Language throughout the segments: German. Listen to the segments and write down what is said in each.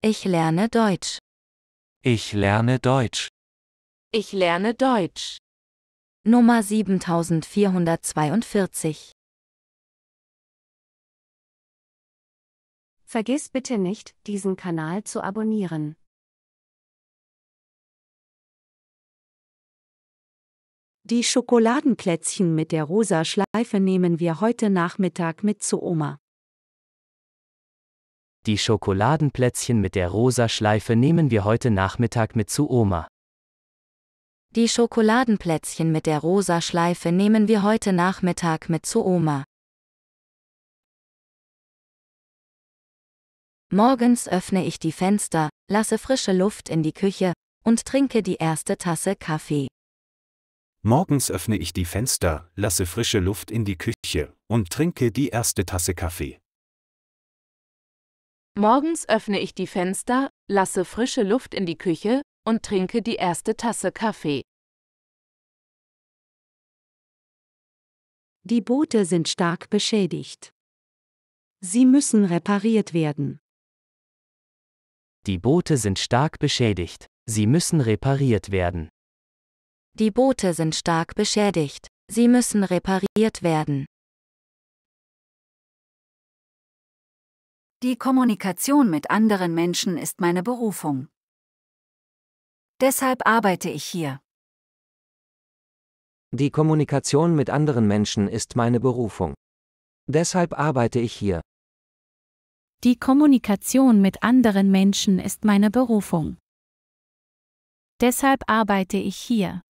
Ich lerne Deutsch. Ich lerne Deutsch. Ich lerne Deutsch. Nummer 7442. Vergiss bitte nicht, diesen Kanal zu abonnieren. Die Schokoladenplätzchen mit der rosa Schleife nehmen wir heute Nachmittag mit zu Oma. Die Schokoladenplätzchen mit der rosa Schleife nehmen wir heute Nachmittag mit zu Oma. Die Schokoladenplätzchen mit der rosa Schleife nehmen wir heute Nachmittag mit zu Oma. Morgens öffne ich die Fenster, lasse frische Luft in die Küche und trinke die erste Tasse Kaffee. Morgens öffne ich die Fenster, lasse frische Luft in die Küche und trinke die erste Tasse Kaffee. Morgens öffne ich die Fenster, lasse frische Luft in die Küche und trinke die erste Tasse Kaffee. Die Boote sind stark beschädigt. Sie müssen repariert werden. Die Boote sind stark beschädigt. Sie müssen repariert werden. Die Boote sind stark beschädigt. Sie müssen repariert werden. Die Kommunikation mit anderen Menschen ist meine Berufung. Deshalb arbeite ich hier. Die Kommunikation mit anderen Menschen ist meine Berufung. Deshalb arbeite ich hier. Die Kommunikation mit anderen Menschen ist meine Berufung. Deshalb arbeite ich hier.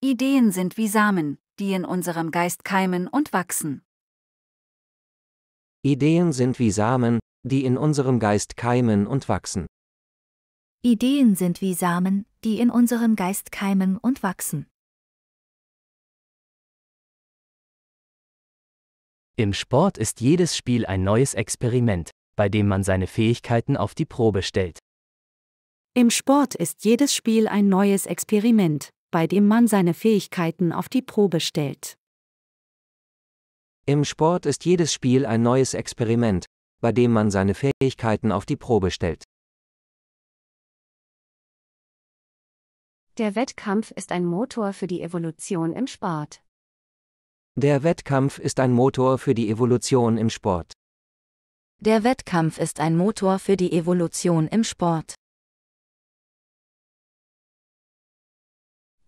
Ideen sind wie Samen, die in unserem Geist keimen und wachsen. Ideen sind wie Samen, die in unserem Geist keimen und wachsen. Ideen sind wie Samen, die in unserem Geist keimen und wachsen. Im Sport ist jedes Spiel ein neues Experiment, bei dem man seine Fähigkeiten auf die Probe stellt. Im Sport ist jedes Spiel ein neues Experiment, bei dem man seine Fähigkeiten auf die Probe stellt. Im Sport ist jedes Spiel ein neues Experiment, bei dem man seine Fähigkeiten auf die Probe stellt. Der Wettkampf ist ein Motor für die Evolution im Sport. Der Wettkampf ist ein Motor für die Evolution im Sport. Der Wettkampf ist ein Motor für die Evolution im Sport.